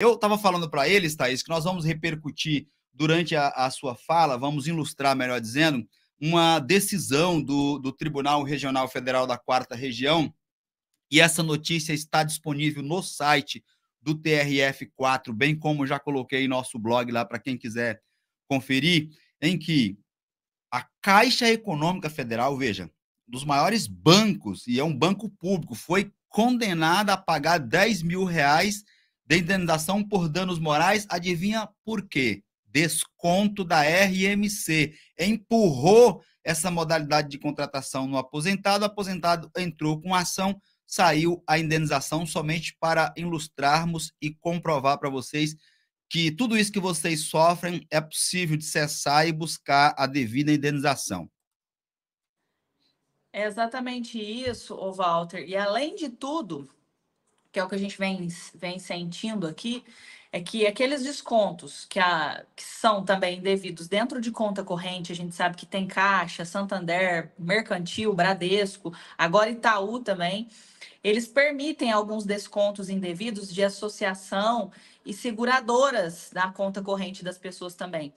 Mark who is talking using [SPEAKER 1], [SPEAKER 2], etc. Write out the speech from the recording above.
[SPEAKER 1] Eu estava falando para eles, Thaís, que nós vamos repercutir durante a, a, sua fala, vamos ilustrar, melhor dizendo, uma decisão do, do Tribunal Regional Federal da Quarta Região, e essa notícia está disponível no site do TRF4, bem como já coloquei em nosso blog lá para quem quiser conferir, em que a Caixa Econômica Federal, veja, dos maiores bancos, e é um banco público, foi condenada a pagar 10 mil reais de indenização por danos morais, adivinha por quê? Desconto da RMC. Empurrou essa modalidade de contratação no aposentado, o aposentado entrou com ação, saiu a indenização somente para ilustrarmos e comprovar para vocês que tudo isso que vocês sofrem é possível de cessar e buscar a devida indenização.
[SPEAKER 2] É exatamente isso, Walter. E além de tudo, que é o que a gente vem, vem sentindo aqui, é que aqueles descontos que, a, que são também devidos dentro de conta corrente, a gente sabe que tem Caixa, Santander, Mercantil, Bradesco, agora Itaú também, eles permitem alguns descontos indevidos de associação e seguradoras da conta corrente das pessoas também.